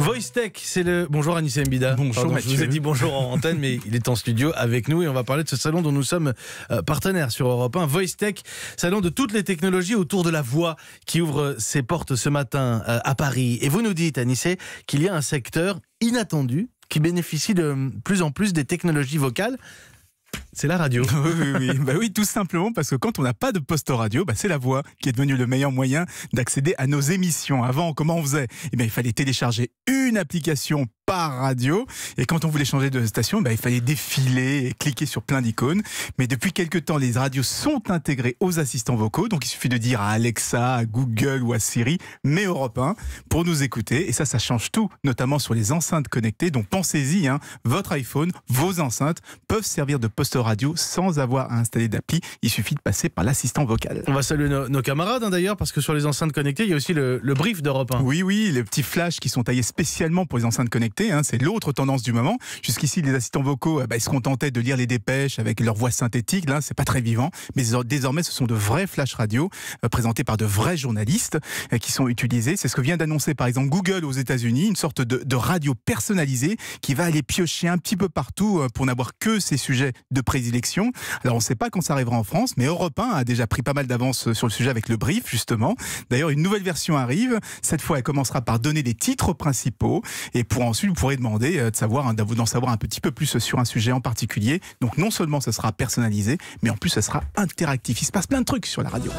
Voice c'est le. Bonjour Anissé Mbida. Bonjour Je vous ai dit bonjour en antenne, mais il est en studio avec nous et on va parler de ce salon dont nous sommes euh, partenaires sur Europe 1. Voice salon de toutes les technologies autour de la voix qui ouvre euh, ses portes ce matin euh, à Paris. Et vous nous dites, Anissé, qu'il y a un secteur inattendu qui bénéficie de plus en plus des technologies vocales c'est la radio. oui, Bah oui, tout simplement parce que quand on n'a pas de poste radio, bah c'est la voix qui est devenue le meilleur moyen d'accéder à nos émissions. Avant, comment on faisait eh Il fallait télécharger une application par radio. Et quand on voulait changer de station, ben il fallait défiler et cliquer sur plein d'icônes. Mais depuis quelques temps, les radios sont intégrées aux assistants vocaux. Donc il suffit de dire à Alexa, à Google ou à Siri, mais Europe 1, pour nous écouter. Et ça, ça change tout, notamment sur les enceintes connectées. Donc pensez-y, hein, votre iPhone, vos enceintes peuvent servir de poste radio sans avoir à installer d'appli. Il suffit de passer par l'assistant vocal. On va saluer nos, camarades hein, d'ailleurs, parce que sur les enceintes connectées, il y a aussi le, le brief d'Europe 1. Oui, oui, les petits flashs qui sont taillés spécialement pour les enceintes connectées Hein, c'est l'autre tendance du moment. Jusqu'ici, les assistants vocaux, eh ben, ils se contentaient de lire les dépêches avec leur voix synthétique, là, c'est pas très vivant, mais désormais, ce sont de vrais flash radio euh, présentés par de vrais journalistes euh, qui sont utilisés. C'est ce que vient d'annoncer, par exemple, Google aux États-Unis, une sorte de, radio personnalisée qui va aller piocher un petit peu partout euh, pour n'avoir que ces sujets de prédilection. Alors, on ne sait pas quand ça arrivera en France, mais Europe 1 a déjà pris pas mal d'avance sur le sujet avec le brief, justement. D'ailleurs, une nouvelle version arrive. Cette fois, elle commencera par donner les titres principaux et pour ensuite vous pourrez demander euh, de savoir, hein, d'en savoir un petit peu plus sur un sujet en particulier. Donc non seulement ce sera personnalisé, mais en plus ce sera interactif. Il se passe plein de trucs sur la radio.